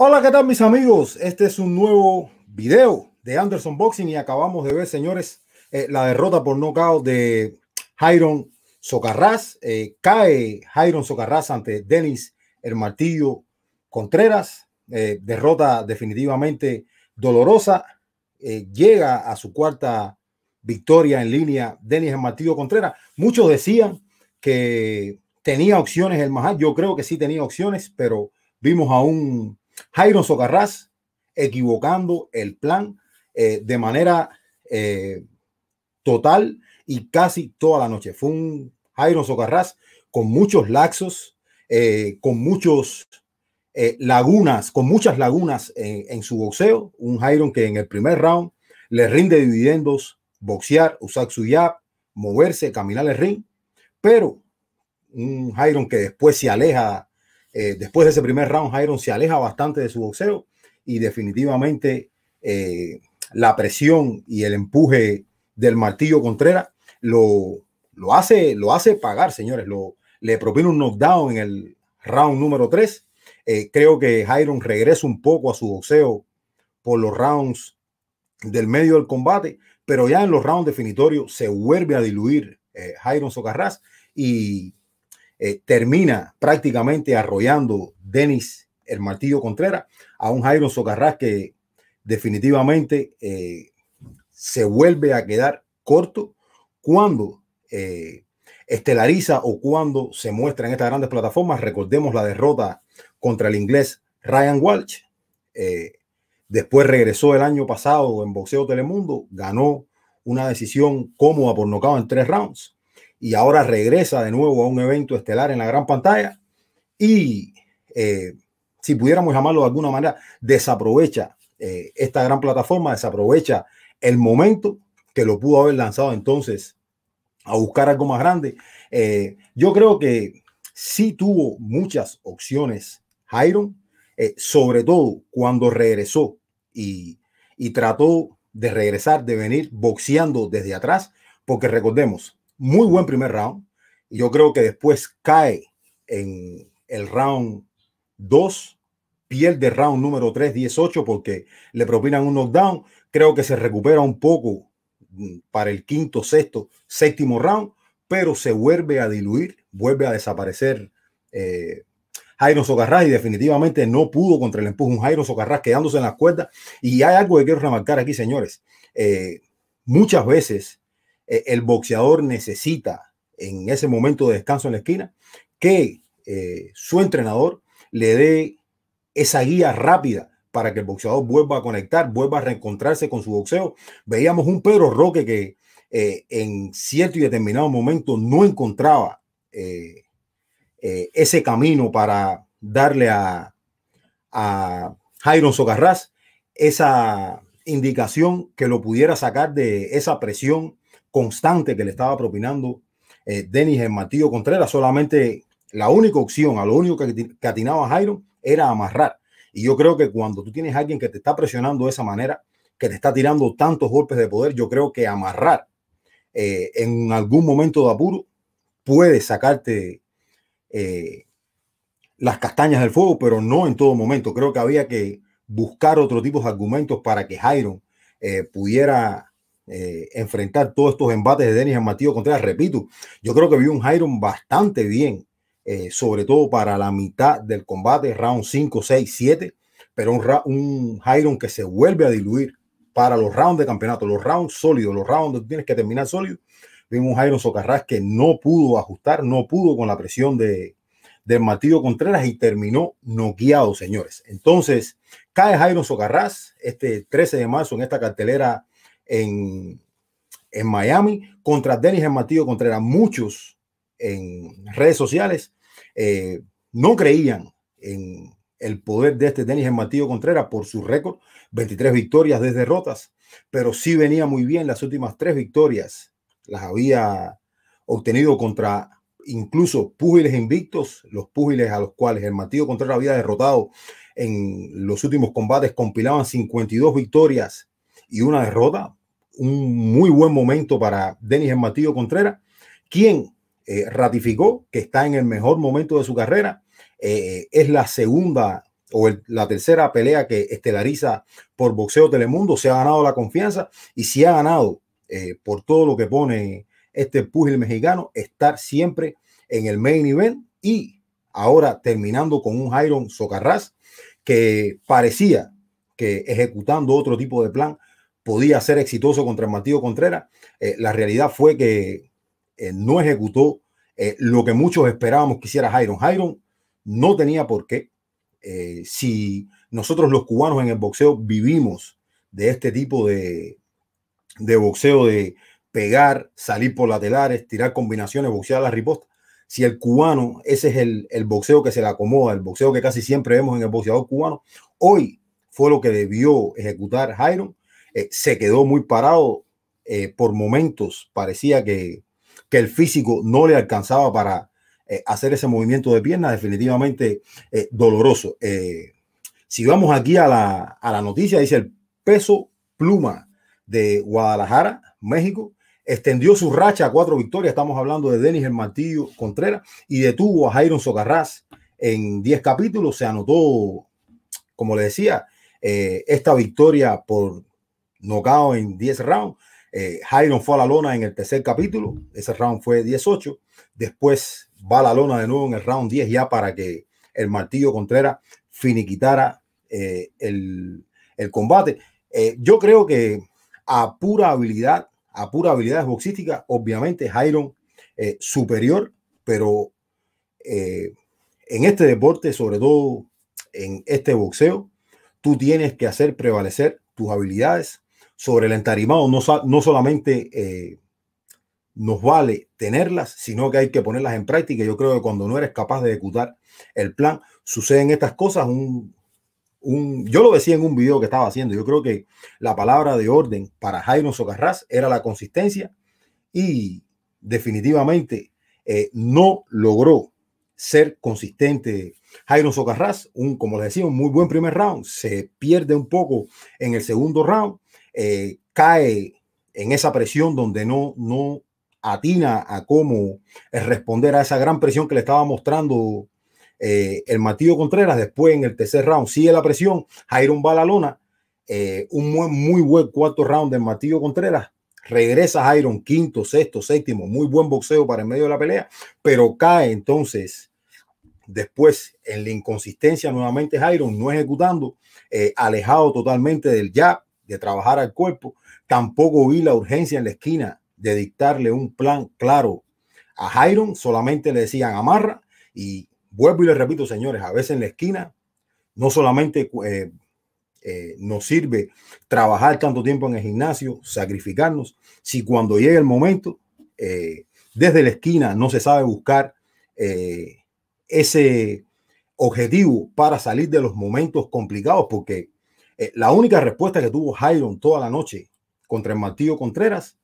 Hola, ¿qué tal mis amigos? Este es un nuevo video de Anderson Boxing y acabamos de ver, señores, eh, la derrota por nocaut de Jairon Socarrás. Eh, cae Jairon Socarrás ante Denis El Martillo Contreras. Eh, derrota definitivamente dolorosa. llega a su cuarta victoria en línea Denis Martínez Contreras. Muchos decían que tenía opciones el Mahal. Yo creo que sí tenía opciones, pero vimos a un Jairo Socarrás equivocando el plan eh, de manera eh, total y casi toda la noche. Fue un Jairo Socarrás con muchos laxos, eh, con muchos lagunas, con muchas lagunas en, su boxeo. Un Jairo que en el primer round le rinde dividendos boxear, usar su jab, moverse, caminar el ring, pero un Jairon que después se aleja, eh, después de ese primer round, Jairon se aleja bastante de su boxeo y definitivamente eh, la presión y el empuje del martillo Contreras lo, lo, hace, lo hace pagar, señores, lo, le propina un knockdown en el round número 3. Eh, creo que Jairon regresa un poco a su boxeo por los rounds del medio del combate pero ya en los rounds definitorios se vuelve a diluir eh, Jairon Socarrás y eh, termina prácticamente arrollando Denis el Martillo Contreras a un Jairon Socarrás que definitivamente eh, se vuelve a quedar corto cuando eh, estelariza o cuando se muestra en estas grandes plataformas. Recordemos la derrota contra el inglés Ryan Walsh. Después regresó el año pasado en boxeo Telemundo, ganó una decisión cómoda por nocao en tres rounds y ahora regresa de nuevo a un evento estelar en la gran pantalla y eh, si pudiéramos llamarlo de alguna manera, desaprovecha eh, esta gran plataforma, desaprovecha el momento que lo pudo haber lanzado entonces a buscar algo más grande. Eh, yo creo que sí tuvo muchas opciones Jairo, sobre todo cuando regresó y, trató de regresar, de venir boxeando desde atrás, porque recordemos, muy buen primer round. yo creo que después cae en el round 2, pierde round número 3, 18, porque le propinan un knockdown. Creo que se recupera un poco mm, para el quinto, sexto, séptimo round, pero se vuelve a diluir, vuelve a desaparecer eh, Jairo Socarrás y definitivamente no pudo contra el empujón Jairo Socarrás quedándose en las cuerdas. Y hay algo que quiero remarcar aquí, señores. Eh, muchas veces eh, el boxeador necesita en ese momento de descanso en la esquina que eh, su entrenador le dé esa guía rápida para que el boxeador vuelva a conectar, vuelva a reencontrarse con su boxeo. Veíamos un Pedro Roque que en cierto y determinado momento no encontraba eh, ese camino para darle a, a Jairon Socarrás esa indicación que lo pudiera sacar de esa presión constante que le estaba propinando eh, Denis en Martillo Contreras. Solamente la única opción, a lo único que, que atinaba Jairon era amarrar. Y yo creo que cuando tú tienes a alguien que te está presionando de esa manera, que te está tirando tantos golpes de poder, yo creo que amarrar eh, en algún momento de apuro puede sacarte eh, las castañas del fuego, pero no en todo momento. Creo que había que buscar otro tipo de argumentos para que Jairo eh, pudiera eh, enfrentar todos estos embates de Denis Matías Contreras. Repito, yo creo que vi un Jairo bastante bien, sobre todo para la mitad del combate, round 5, 6, 7, pero un, un que se vuelve a diluir para los rounds de campeonato, los rounds sólidos, los rounds donde tienes que terminar sólido, Vimos a Iron Socarrás que no pudo ajustar, no pudo con la presión de, de Contreras y terminó noqueado, señores. Entonces, cae Jairo Socarrás este 13 de marzo en esta cartelera en, Miami contra Denis Matías Contreras. Muchos en redes sociales eh, no creían en el poder de este Denis Matío Contreras por su récord, 23 victorias, de derrotas, pero sí venía muy bien las últimas tres victorias las había obtenido contra incluso púgiles invictos, los púgiles a los cuales el Matío Contreras había derrotado en los últimos combates, compilaban 52 victorias y una derrota. Un muy buen momento para Denis el Contreras, quien eh, ratificó que está en el mejor momento de su carrera. Eh, es la segunda o la tercera pelea que estelariza por boxeo Telemundo. Se ha ganado la confianza y se ha ganado eh, por todo lo que pone este pugil mexicano, estar siempre en el main event y ahora terminando con un Jairon Socarraz que parecía que ejecutando otro tipo de plan podía ser exitoso contra el Contreras. Eh, la realidad fue que eh, no ejecutó lo que muchos esperábamos que hiciera Jairon. Jairon no tenía por qué. si nosotros los cubanos en el boxeo vivimos de este tipo de, de boxeo de pegar, salir por laterales, tirar combinaciones, boxear a la riposta. Si el cubano, ese es el, boxeo que se le acomoda, el boxeo que casi siempre vemos en el boxeador cubano, hoy fue lo que debió ejecutar Jairo. Eh, se quedó muy parado eh, por momentos, parecía que, que, el físico no le alcanzaba para eh, hacer ese movimiento de pierna, definitivamente doloroso. si vamos aquí a la, a la noticia, dice el peso pluma de Guadalajara, México, extendió su racha a cuatro victorias. Estamos hablando de Denis El Martillo Contreras y detuvo a Jairon Socarrás en 10 capítulos. Se anotó, como le decía, eh, esta victoria por nocao en 10 rounds. Eh, fue a la lona en el tercer capítulo, ese round fue 18. Después va a la lona de nuevo en el round 10 ya para que el martillo Contreras finiquitara eh, el, combate. Eh, yo creo que a pura habilidad, a pura habilidad boxística, obviamente Jairon eh, superior, pero eh, en este deporte, sobre todo en este boxeo, tú tienes que hacer prevalecer tus habilidades sobre el entarimado. No, no solamente eh, nos vale tenerlas, sino que hay que ponerlas en práctica. Yo creo que cuando no eres capaz de ejecutar el plan, suceden estas cosas. Un, yo lo decía en un video que estaba haciendo, yo creo que la palabra de orden para Jairo Socarrás era la consistencia y definitivamente eh, no logró ser consistente. Jairo Socarrás, un, como les decía, un muy buen primer round, se pierde un poco en el segundo round, eh, cae en esa presión donde no, no atina a cómo responder a esa gran presión que le estaba mostrando eh, el Matío Contreras, después en el tercer round sigue la presión, Jairo va la lona, eh, un muy, buen cuarto round de Matío Contreras, regresa Jairon quinto, sexto, séptimo, muy buen boxeo para el medio de la pelea, pero cae entonces después en la inconsistencia nuevamente Jairon no ejecutando, eh, alejado totalmente del ya de trabajar al cuerpo, tampoco vi la urgencia en la esquina de dictarle un plan claro a Jairon, solamente le decían amarra y Vuelvo y les repito, señores, a veces en la esquina no solamente eh, eh, nos sirve trabajar tanto tiempo en el gimnasio, sacrificarnos, si cuando llega el momento, eh, desde la esquina no se sabe buscar ese objetivo para salir de los momentos complicados, porque la única respuesta que tuvo Jairon toda la noche contra el Martillo Contreras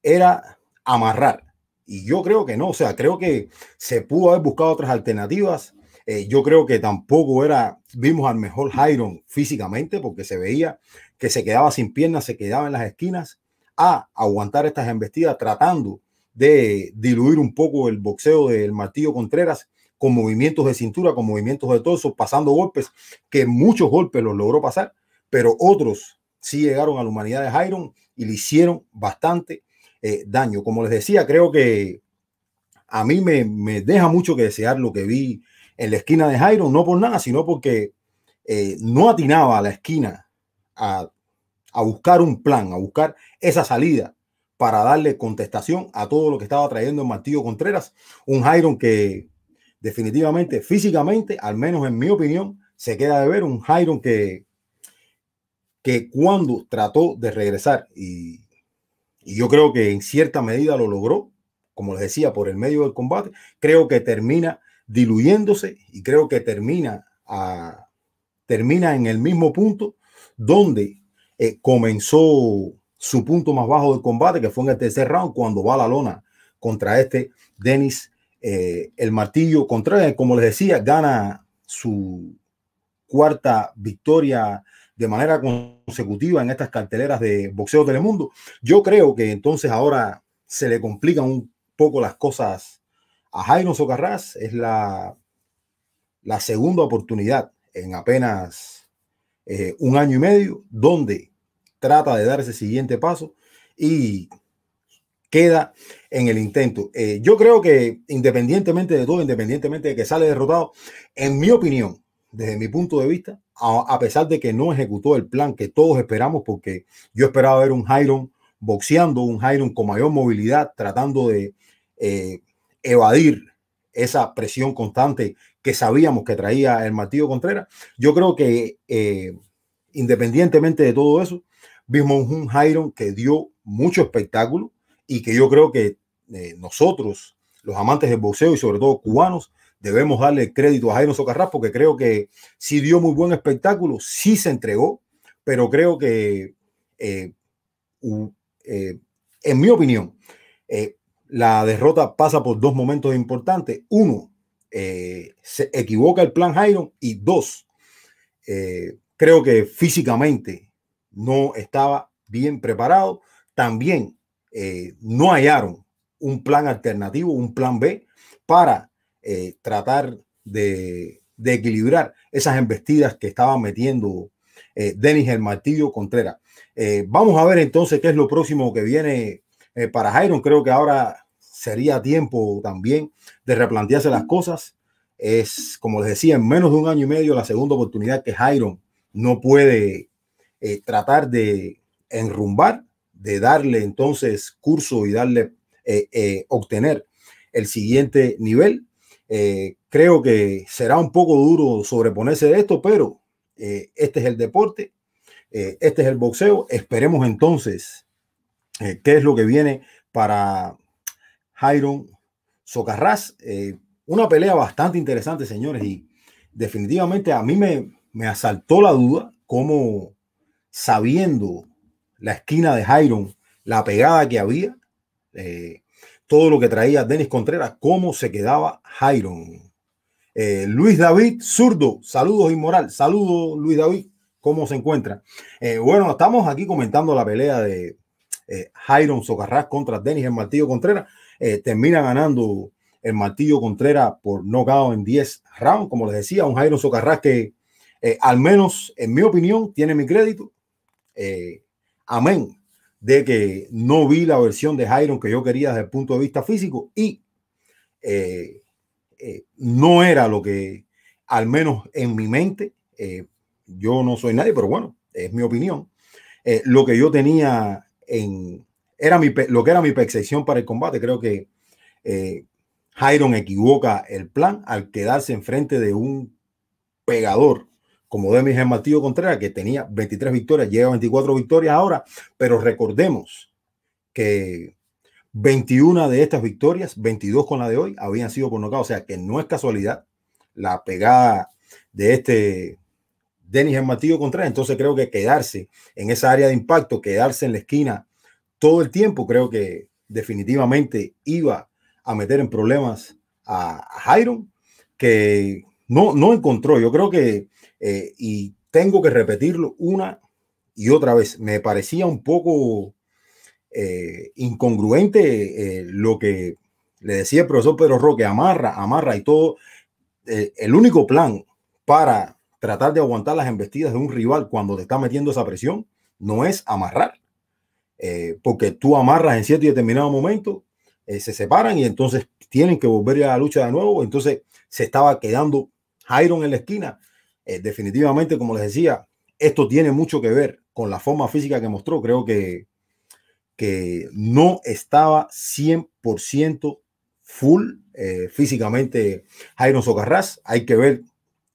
era amarrar. Y yo creo que no, o sea, creo que se pudo haber buscado otras alternativas. Eh, yo creo que tampoco era, vimos al mejor Jairon físicamente porque se veía que se quedaba sin piernas, se quedaba en las esquinas a aguantar estas embestidas tratando de diluir un poco el boxeo del Martillo Contreras con movimientos de cintura, con movimientos de torso, pasando golpes, que muchos golpes los logró pasar, pero otros sí llegaron a la humanidad de Jairon y le hicieron bastante eh, daño. Como les decía, creo que a mí me, deja mucho que desear lo que vi en la esquina de Jairo, no por nada, sino porque eh, no atinaba a la esquina a, buscar un plan, a buscar esa salida para darle contestación a todo lo que estaba trayendo el Martillo Contreras. Un Jairon que definitivamente, físicamente, al menos en mi opinión, se queda de ver. Un Jairon que, que cuando trató de regresar y y yo creo que en cierta medida lo logró, como les decía, por el medio del combate. Creo que termina diluyéndose y creo que termina, termina en el mismo punto donde eh, comenzó su punto más bajo del combate, que fue en el tercer round, cuando va la lona contra este Denis eh, el Martillo contra Como les decía, gana su cuarta victoria de manera consecutiva en estas carteleras de boxeo Telemundo. Yo creo que entonces ahora se le complican un poco las cosas a Jairo Socarrás. Es la, la segunda oportunidad en apenas eh, un año y medio, donde trata de dar ese siguiente paso y queda en el intento. Eh, yo creo que independientemente de todo, independientemente de que sale derrotado, en mi opinión, desde mi punto de vista, a, pesar de que no ejecutó el plan que todos esperamos, porque yo esperaba ver un Jairon boxeando, un Jairon con mayor movilidad, tratando de eh, evadir esa presión constante que sabíamos que traía el Martillo Contreras. Yo creo que eh, independientemente de todo eso, vimos un Jairon que dio mucho espectáculo y que yo creo que eh, nosotros, los amantes del boxeo y sobre todo cubanos, debemos darle crédito a Jairo socarras porque creo que sí dio muy buen espectáculo, sí se entregó, pero creo que, eh, eh, en mi opinión, eh, la derrota pasa por dos momentos importantes. Uno, se equivoca el plan Jairo y dos, creo que físicamente no estaba bien preparado. También no hallaron un plan alternativo, un plan B para eh, tratar de, equilibrar esas embestidas que estaba metiendo eh, Denis el Martillo Contreras. Eh, vamos a ver entonces qué es lo próximo que viene para Jairon. Creo que ahora sería tiempo también de replantearse las cosas. Es, como les decía, en menos de un año y medio la segunda oportunidad que Jairon no puede tratar de enrumbar, de darle entonces curso y darle, obtener el siguiente nivel. Eh, creo que será un poco duro sobreponerse de esto, pero eh, este es el deporte, eh, este es el boxeo. Esperemos entonces qué es lo que viene para Jairon Socarrás. una pelea bastante interesante, señores, y definitivamente a mí me, asaltó la duda cómo sabiendo la esquina de Jairon, la pegada que había, eh, todo lo que traía Denis Contreras, cómo se quedaba Jairon. Eh, Luis David Zurdo, saludos Inmoral, saludos Luis David, ¿cómo se encuentra? Eh, bueno, estamos aquí comentando la pelea de eh, Jairon Socarrás contra Denis el Martillo Contreras. Eh, termina ganando el Martillo Contreras por nocao en 10 rounds, como les decía, un Jairon Socarrás que al menos en mi opinión tiene mi crédito. amén de que no vi la versión de Jairon que yo quería desde el punto de vista físico y eh, eh, no era lo que, al menos en mi mente, eh, yo no soy nadie, pero bueno, es mi opinión. lo que yo tenía en era mi, lo que era mi percepción para el combate. Creo que Jairon equivoca el plan al quedarse enfrente de un pegador como de en Contreras, que tenía 23 victorias, llega a 24 victorias ahora, pero recordemos que 21 de estas victorias, 22 con la de hoy, habían sido por o sea que no es casualidad la pegada de este Denis Matillo Contreras, entonces creo que quedarse en esa área de impacto, quedarse en la esquina todo el tiempo, creo que definitivamente iba a meter en problemas a Jairo, que no, no encontró. Yo creo que eh, y tengo que repetirlo una y otra vez. Me parecía un poco eh, incongruente eh, lo que le decía el profesor Pedro Roque, amarra, amarra y todo. el único plan para tratar de aguantar las embestidas de un rival cuando te está metiendo esa presión no es amarrar. porque tú amarras en cierto y determinado momento, se separan y entonces tienen que volver a la lucha de nuevo. Entonces se estaba quedando Jairo en la esquina eh, definitivamente, como les decía, esto tiene mucho que ver con la forma física que mostró. Creo que, que no estaba 100% full eh, físicamente Jairo Socarrás. Hay que ver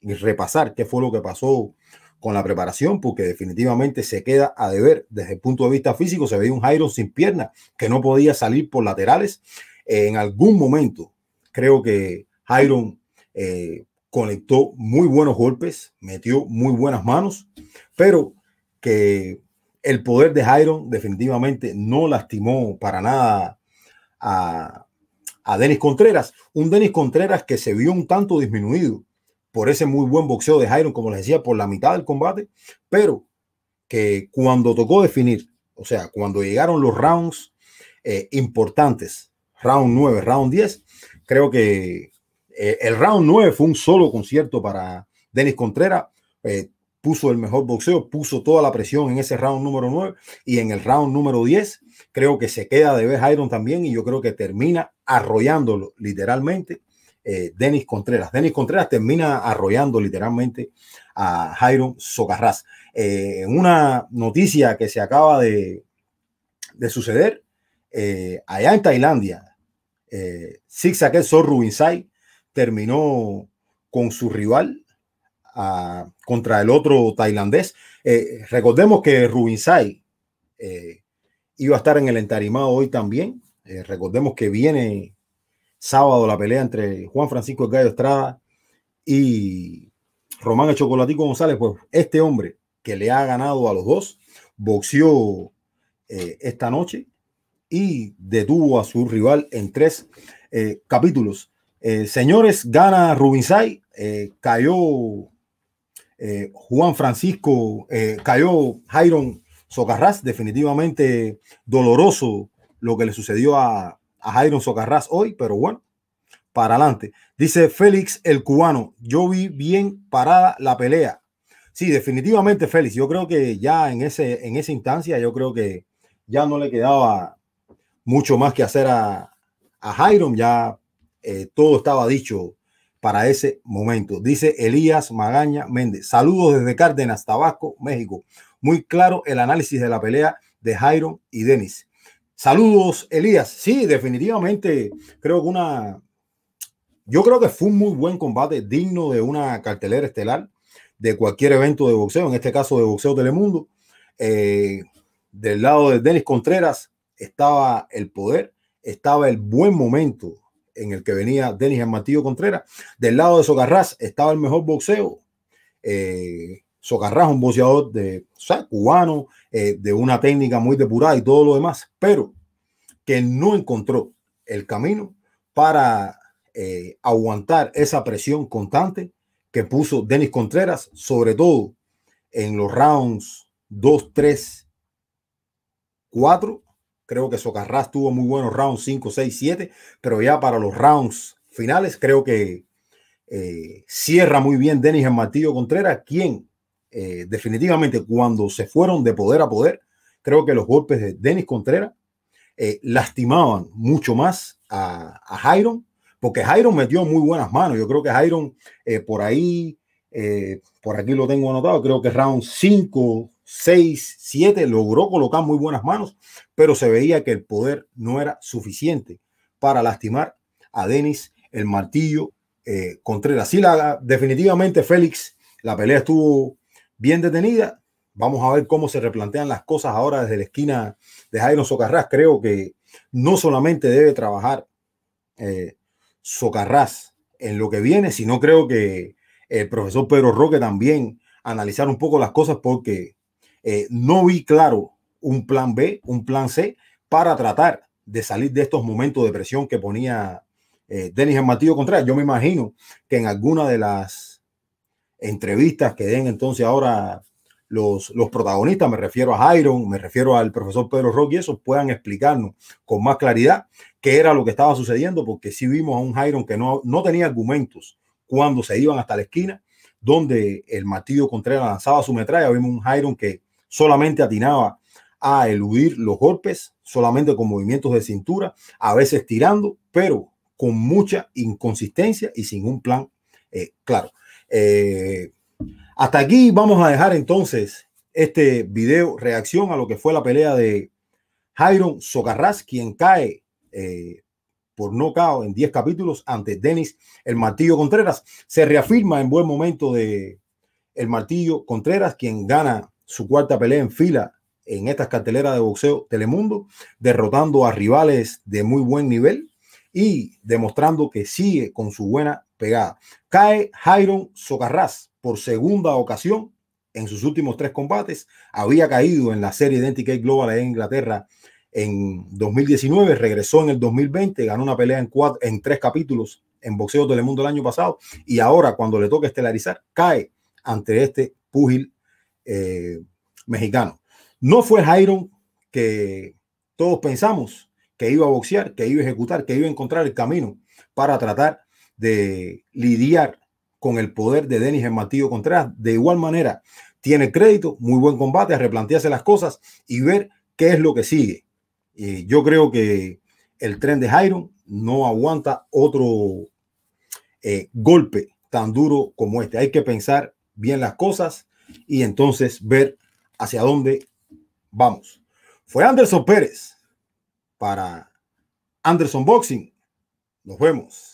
y repasar qué fue lo que pasó con la preparación, porque definitivamente se queda a deber desde el punto de vista físico. Se veía un Jairo sin piernas que no podía salir por laterales. Eh, en algún momento, creo que Jairo conectó muy buenos golpes, metió muy buenas manos, pero que el poder de Jairo definitivamente no lastimó para nada a, a Denis Contreras. Un Denis Contreras que se vio un tanto disminuido por ese muy buen boxeo de Jairo, como les decía, por la mitad del combate, pero que cuando tocó definir, o sea, cuando llegaron los rounds eh, importantes, round 9, round 10, creo que eh, el round 9 fue un solo concierto para Denis Contreras. Eh, puso el mejor boxeo, puso toda la presión en ese round número 9 y en el round número 10 creo que se queda de vez Iron también y yo creo que termina arrollándolo literalmente eh, Denis Contreras. Denis Contreras termina arrollando literalmente a Jairo Socarras. una noticia que se acaba de, suceder, allá en Tailandia, eh, Zigzag Sor Rubinsai terminó con su rival ah, contra el otro tailandés. Eh, recordemos que Rubin eh, iba a estar en el entarimado hoy también. Eh, recordemos que viene sábado la pelea entre Juan Francisco Gallo Estrada y Román el González. Pues este hombre que le ha ganado a los dos boxeó eh, esta noche y detuvo a su rival en tres capítulos. Eh, señores, gana Rubinsay, eh, cayó eh, Juan Francisco, cayó Jairon Socarrás, definitivamente doloroso lo que le sucedió a, a Jairon Socarrás hoy, pero bueno, para adelante. Dice Félix el cubano, yo vi bien parada la pelea. Sí, definitivamente Félix, yo creo que ya en, ese, en esa instancia, yo creo que ya no le quedaba mucho más que hacer a, a Jairon, ya eh, todo estaba dicho para ese momento. Dice Elías Magaña Méndez. Saludos desde Cárdenas, Tabasco, México. Muy claro el análisis de la pelea de Jairo y Denis. Saludos, Elías. Sí, definitivamente creo que una. Yo creo que fue un muy buen combate, digno de una cartelera estelar de cualquier evento de boxeo, en este caso de Boxeo Telemundo. Eh, del lado de Denis Contreras estaba el poder, estaba el buen momento en el que venía Denis el Contreras. Del lado de Socarrás estaba el mejor boxeo. Eh, Socarrás, un boxeador de, cubano, eh, de una técnica muy depurada y todo lo demás, pero que no encontró el camino para eh, aguantar esa presión constante que puso Denis Contreras, sobre todo en los rounds 2, 3, 4 Creo que Socarrás tuvo muy buenos rounds 5, 6, 7, pero ya para los rounds finales creo que eh, cierra muy bien Denis el Martillo Contreras, quien eh, definitivamente cuando se fueron de poder a poder, creo que los golpes de Denis Contreras eh, lastimaban mucho más a, a Jairon, porque Jairon metió muy buenas manos. Yo creo que Jairon por ahí, por aquí lo tengo anotado, creo que round 5, 6, 7, logró colocar muy buenas manos, pero se veía que el poder no era suficiente para lastimar a Denis el martillo contra eh, Contreras. Sí, la, definitivamente Félix, la pelea estuvo bien detenida. Vamos a ver cómo se replantean las cosas ahora desde la esquina de Jairo Socarrás. Creo que no solamente debe trabajar eh, Socarrás en lo que viene, sino creo que el profesor Pedro Roque también analizar un poco las cosas porque eh, no vi claro un plan B, un plan C para tratar de salir de estos momentos de presión que ponía eh, Dennis en Matío Contreras. Yo me imagino que en alguna de las entrevistas que den entonces ahora los, los, protagonistas, me refiero a Jairon, me refiero al profesor Pedro Rock y eso, puedan explicarnos con más claridad qué era lo que estaba sucediendo, porque si vimos a un Jairon que no, no tenía argumentos cuando se iban hasta la esquina, donde el Martillo Contreras lanzaba su metralla, vimos un Jairon que solamente atinaba a eludir los golpes, solamente con movimientos de cintura, a veces tirando, pero con mucha inconsistencia y sin un plan eh, claro. Eh, hasta aquí vamos a dejar entonces este video reacción a lo que fue la pelea de Jairon Socarrás, quien cae eh, por por cao en 10 capítulos ante Denis El Martillo Contreras. Se reafirma en buen momento de El Martillo Contreras, quien gana su cuarta pelea en fila en estas carteleras de boxeo Telemundo, derrotando a rivales de muy buen nivel y demostrando que sigue con su buena pegada. Cae Jairon Socarrás por segunda ocasión en sus últimos tres combates. Había caído en la serie Identity Global en Inglaterra en 2019, regresó en el 2020, ganó una pelea en, cuatro, en tres capítulos en Boxeo Telemundo el año pasado y ahora cuando le toca estelarizar, cae ante este púgil eh, mexicano. No fue Jairo que todos pensamos que iba a boxear, que iba a ejecutar, que iba a encontrar el camino para tratar de lidiar con el poder de Denis en Contreras. De igual manera, tiene crédito, muy buen combate, a replantearse las cosas y ver qué es lo que sigue. yo creo que el tren de Jairo no aguanta otro eh, golpe tan duro como este. Hay que pensar bien las cosas y entonces ver hacia dónde vamos. Fue Anderson Pérez para Anderson Boxing. Nos vemos.